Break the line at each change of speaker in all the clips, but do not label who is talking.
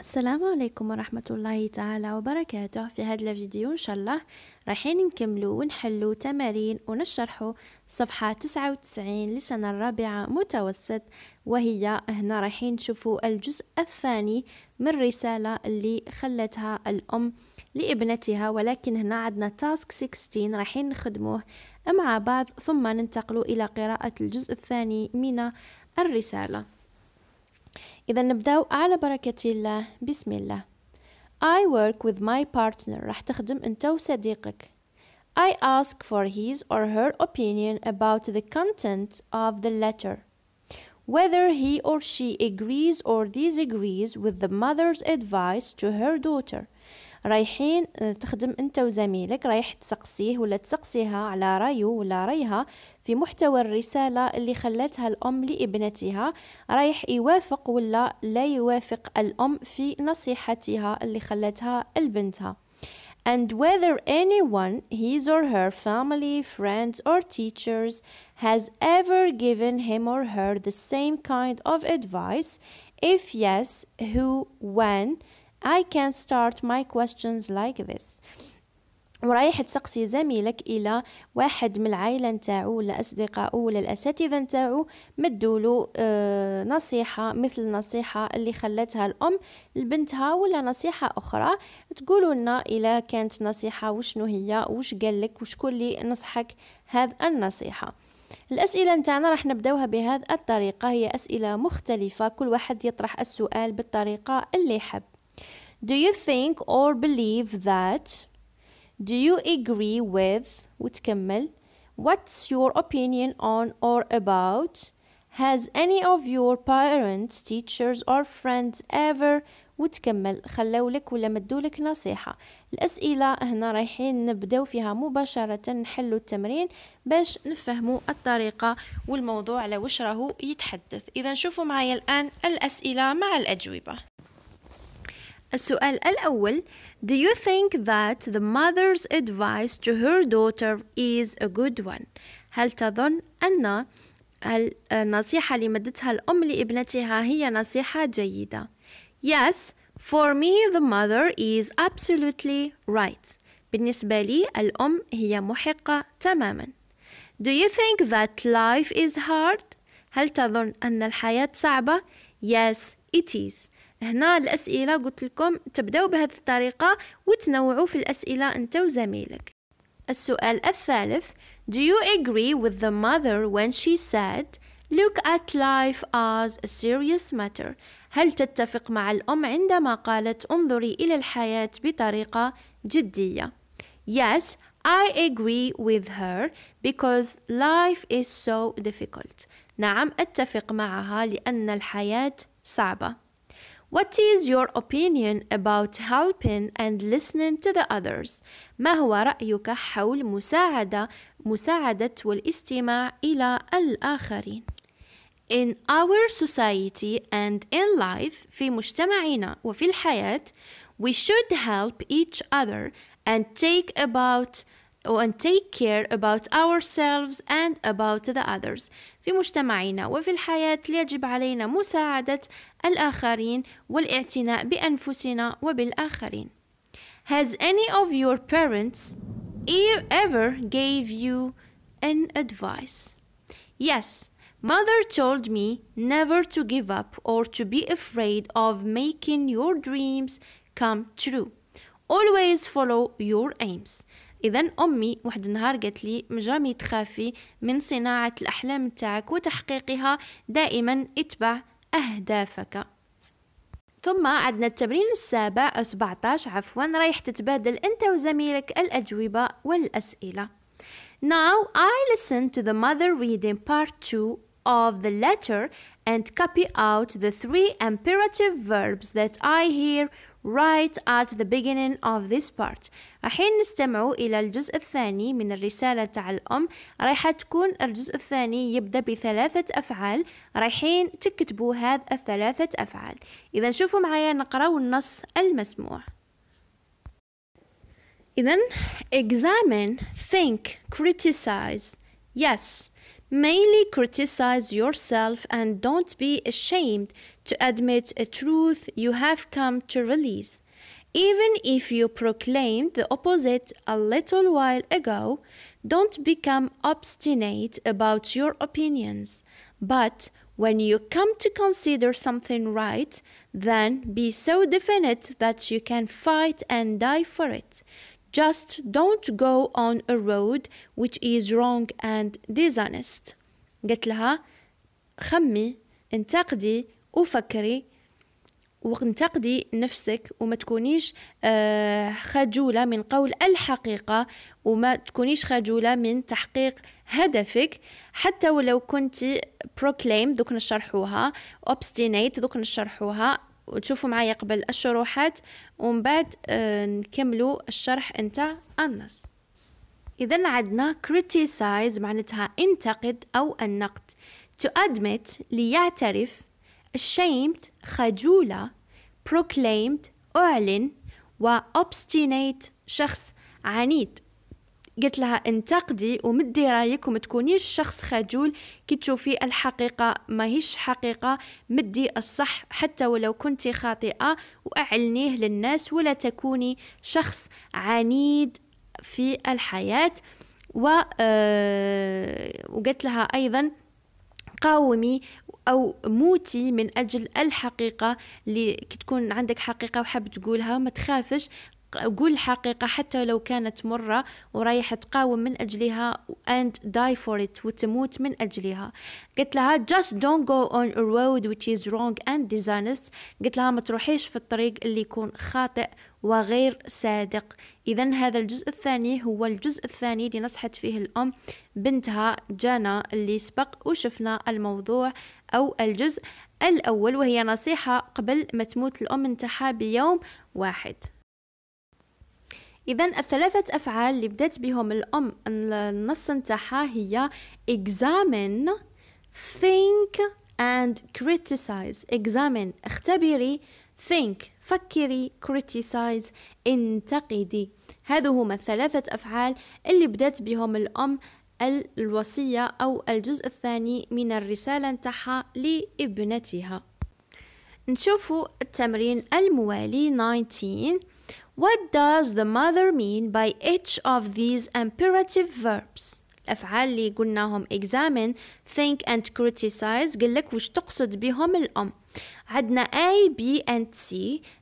السلام عليكم ورحمة الله تعالى وبركاته في هذا الفيديو إن شاء الله رايحين نكملو ونحلوا تمارين ونشرحوا صفحة 99 لسنة الرابعة متوسط وهي هنا رايحين نشوفوا الجزء الثاني من الرسالة اللي خلتها الأم لابنتها ولكن هنا عندنا تاسك 16 رايحين نخدموه مع بعض ثم ننتقل إلى قراءة الجزء الثاني من الرسالة إذا نبداو على بركة الله بسم الله I work with my partner راح تخدم أنت وصديقك I ask for his or her opinion about the content of the letter whether he or she agrees or disagrees with the mother's advice to her daughter رايحين آه، تخدم انت وزميلك رايح تسقسيه ولا تسقسيها على رايه ولا رايها في محتوى الرسالة اللي خلتها الأم لابنتها رايح يوافق ولا لا يوافق الأم في نصيحتها اللي خلتها لبنتها and whether anyone, his or her family, friends, or teachers, has ever given him or her the same kind of advice. If yes, who, when, I can start my questions like this ورايح تسقسي زميلك الى واحد من العائله نتاعو ولا اصدقائه ولا الاساتذه نتاعو مدولو آه، نصيحه مثل النصيحه اللي خلتها الام لبنتها ولا نصيحه اخرى تقولوا لنا الى كانت نصيحه وشنو هي وش قال لك وشكون اللي نصحك هذا النصيحه الأسئلة نتاعنا راح نبداوها بهذه الطريقة هي أسئلة مختلفة كل واحد يطرح السؤال بالطريقة اللي يحب Do you think or believe that Do you agree with وتكمل What's your opinion on or about Has any of your parents, teachers or friends ever وتكمل خلاولك ولا مدولك نصيحة الأسئلة هنا رايحين نبداو فيها مباشرة نحلوا التمرين باش نفهموا الطريقة والموضوع على وش راهو يتحدث إذا شوفوا معايا الآن الأسئلة مع الأجوبة السؤال الأول Do you think that the mother's advice to her daughter is a good one? هل تظن أن النصيحة اللي مدتها الأم لابنتها هي نصيحة جيدة؟ Yes, for me the mother is absolutely right. بالنسبة لي الأم هي محقة تماما. Do you think that life is hard? هل تظن أن الحياة صعبة؟ Yes, it is. هنا الأسئلة قلت لكم تبداو بهذه الطريقة وتنوعوا في الأسئلة أنت وزميلك السؤال الثالث Do you agree with the mother when she said Look at life as a serious matter هل تتفق مع الأم عندما قالت انظري إلى الحياة بطريقة جدية Yes, I agree with her because life is so difficult نعم أتفق معها لأن الحياة صعبة What is your opinion about helping and listening to the others؟ ما هو رأيك حول مساعدة مساعدة والاستماع إلى الآخرين؟ In our society and in life في مجتمعنا وفي الحياة we should help each other and take about and take care about ourselves and about the others في مجتمعنا وفي الحياة يجب علينا مساعدة الآخرين والاعتناء بأنفسنا وبالآخرين. Has any of your parents ever gave you an advice? Yes, mother told me never to give up or to be afraid of making your dreams come true. Always follow your aims. اذا امي واحد النهار قالت لي مجامي تخافي من صناعه الاحلام تاعك وتحقيقها دائما اتبع اهدافك ثم عندنا التمرين السابع 17 عفوا رايح تتبادل انت وزميلك الاجوبه والاسئله Now I listen to the mother reading part 2 of the letter and copy out the three imperative verbs that I hear right at the beginning of this part رحين نستمع إلى الجزء الثاني من الرسالة تاع الأم رايحة تكون الجزء الثاني يبدأ بثلاثة أفعال رايحين تكتبوا هذا الثلاثة أفعال إذا شوفوا معايا نقراو النص المسموع إذا examine, think, criticize. Yes, mainly criticize yourself and don't be ashamed to admit a truth you have come to release. Even if you proclaimed the opposite a little while ago, don't become obstinate about your opinions. But when you come to consider something right, then be so definite that you can fight and die for it. Just don't go on a road which is wrong and dishonest. قلت لها خمي انتقدي وفكري وانتقدي نفسك وما تكونيش آه، خجولة من قول الحقيقة وما تكونيش خجولة من تحقيق هدفك حتى ولو كنت proclaim دوك نشرحوها obstinate دوك نشرحوها وتشوفوا معايا قبل الشروحات ومن بعد آه، نكملوا الشرح انت النص إذا عندنا criticize معناتها انتقد أو النقد to admit ليعترف ashamed خجولة proclaimed أعلن و obstinate شخص عنيد قلت لها انتقدي ومدي رايك وما تكونيش شخص خجول كي تشوفي الحقيقه ماهيش حقيقه مدي الصح حتى ولو كنت خاطئه واعلنيه للناس ولا تكوني شخص عنيد في الحياه و آه، وقلت لها ايضا قاومي او موتي من اجل الحقيقه اللي كتكون تكون عندك حقيقه وحاب تقولها ما تخافش قول الحقيقة حتى لو كانت مرة ورايح تقاوم من أجلها and die for it وتموت من أجلها قلت لها just don't go on a road which is wrong and dishonest قلت لها ما تروحيش في الطريق اللي يكون خاطئ وغير صادق إذا هذا الجزء الثاني هو الجزء الثاني اللي نصحت فيه الأم بنتها جانا اللي سبق وشفنا الموضوع أو الجزء الأول وهي نصيحة قبل ما تموت الأم انتحى بيوم واحد اذا الثلاثه افعال اللي بدات بهم الام النص نتاعها هي examine think and criticize examine اختبري think فكري criticize انتقدي هذو هما الثلاثة أفعال اللي بدأت بهم الأم الوصية أو الجزء الثاني من الرسالة نتاعها لابنتها نشوفوا التمرين الموالي 19 What does the mother mean by each of these imperative verbs? الأفعال اللي قلناهم examine, think and criticize قل لك وش تقصد بهم الأم عندنا A, B and C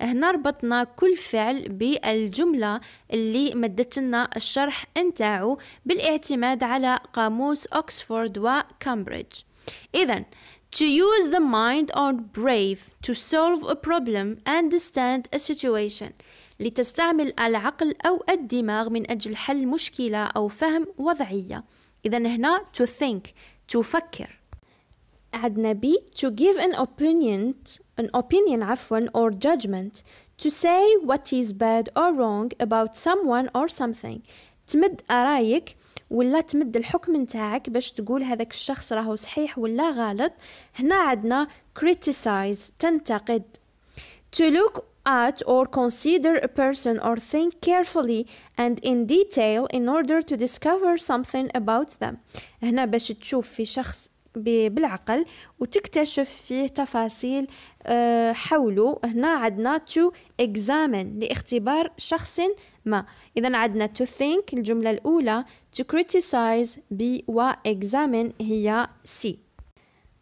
هنا ربطنا كل فعل بالجملة اللي مدتنا الشرح نتاعو بالاعتماد على قاموس أكسفورد وكامبريدج إذا To use the mind or brave to solve a problem understand a situation. لتستعمل العقل أو الدماغ من أجل حل مشكلة أو فهم وضعية إذا هنا to think تفكر عندنا بي to give an opinion an opinion عفوا or judgment to say what is bad or wrong about someone or something تمد أرايك ولا تمد الحكم نتاعك باش تقول هذاك الشخص راهو صحيح ولا غلط هنا عندنا criticize تنتقد to look at or consider a person or thing carefully and in detail in order to discover something about them هنا باش تشوف في شخص بالعقل وتكتشف فيه تفاصيل حوله هنا عندنا to examine لاختبار شخص ما إذا عندنا to think الجملة الأولى to criticize be و examine هي C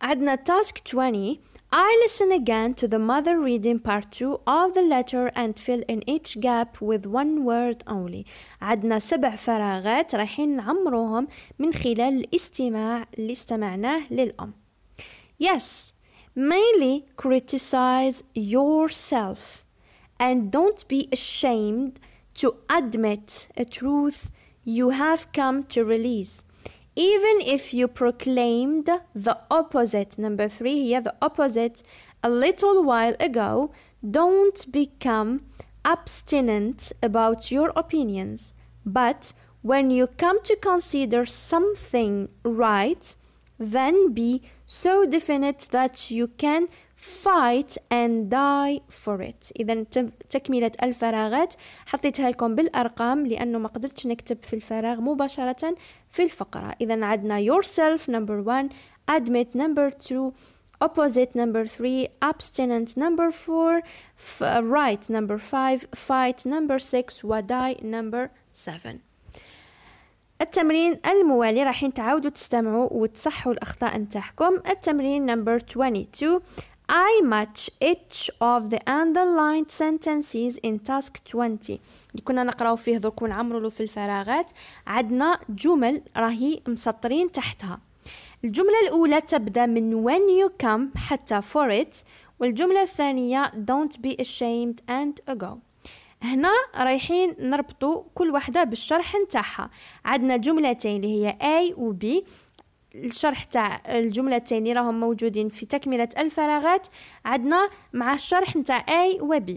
Adna task 20 I listen again to the mother reading part 2 of the letter and fill in each gap with one word only عدنا سبع فراغات رايحين نعمروهم من خلال الاستماع اللي استمعناه للأم Yes, mainly criticize yourself and don't be ashamed to admit a truth you have come to release even if you proclaimed the opposite number three here the opposite a little while ago don't become abstinent about your opinions but when you come to consider something right then be so definite that you can fight and die for it اذا تكمله الفراغات حطيتها لكم بالارقام لانه ما قدرتش نكتب في الفراغ مباشره في الفقره اذا عندنا yourself number 1 admit number 2 opposite number 3 abstinent number 4 right number 5 fight number 6 die number 7 التمرين الموالي راحين تعاودوا تستمعوا وتصحوا الأخطاء نتاعكم التمرين نمبر 22 I match each of the underlined sentences in task 20 اللي كنا نقراو فيه درك ونعمرو له في الفراغات عندنا جمل راهي مسطرين تحتها الجملة الأولى تبدأ من when you come حتى for it والجملة الثانية don't be ashamed and go هنا رايحين نربطو كل واحدة بالشرح نتاعها عندنا جملتين اللي هي A و B الشرح تاع الجمله الثانيه راهم موجودين في تكمله الفراغات عندنا مع الشرح نتاع A و B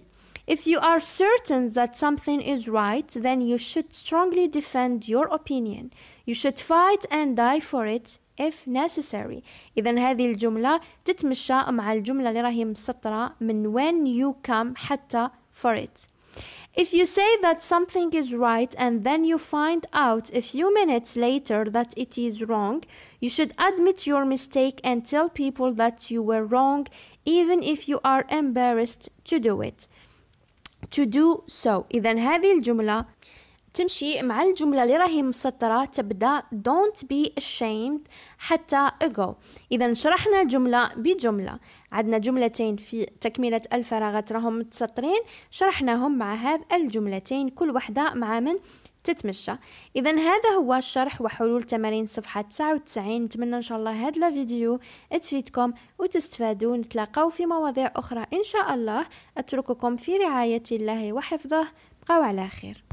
If you are certain that something is right, then you should strongly defend your opinion. You should fight and die for it if necessary. إذا هذه الجملة تتمشى مع الجملة اللي راهي مسطرة من when you come حتى for it. If you say that something is right and then you find out a few minutes later that it is wrong, you should admit your mistake and tell people that you were wrong, even if you are embarrassed to do it. To do so. إذا هذه الجملة تمشي مع الجمله اللي راهي مسطره تبدا don't be ashamed حتى ago اذا شرحنا جمله بجمله عندنا جملتين في تكمله الفراغات راهم متسطرين شرحناهم مع هذ الجملتين كل واحده مع من تتمشى اذا هذا هو الشرح وحلول تمارين صفحه 99 نتمنى ان شاء الله هذا الفيديو تفيدكم وتستفادوا نتلاقاو في مواضيع اخرى ان شاء الله اترككم في رعايه الله وحفظه بقاو على خير